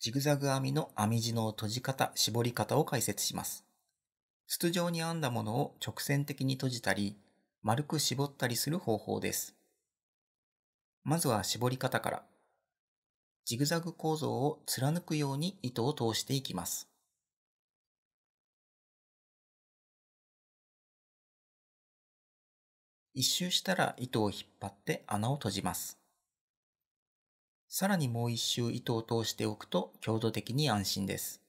ジグザグ編みの編み地の閉じ方、絞り方を解説します。筒状に編んだものを直線的に閉じたり、丸く絞ったりする方法です。まずは絞り方から。ジグザグ構造を貫くように糸を通していきます。一周したら糸を引っ張って穴を閉じます。さらにもう一周糸を通しておくと強度的に安心です。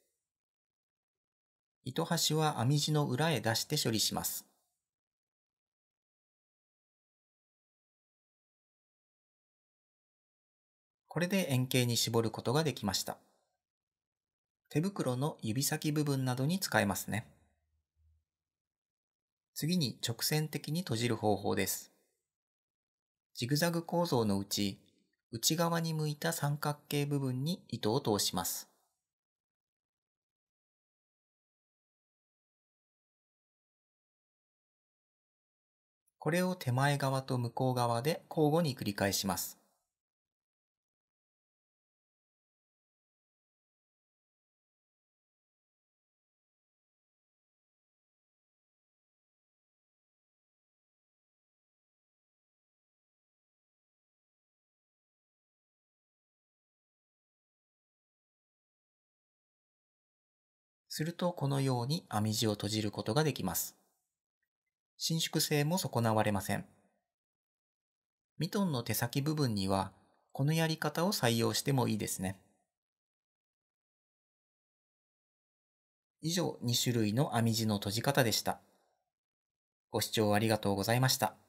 糸端は編み地の裏へ出して処理します。これで円形に絞ることができました。手袋の指先部分などに使えますね。次に直線的に閉じる方法です。ジグザグ構造のうち内側に向いた三角形部分に糸を通します。これを手前側と向こう側で交互に繰り返します。するとこのように編み地を閉じることができます。伸縮性も損なわれません。ミトンの手先部分にはこのやり方を採用してもいいですね。以上2種類の編み地の閉じ方でした。ご視聴ありがとうございました。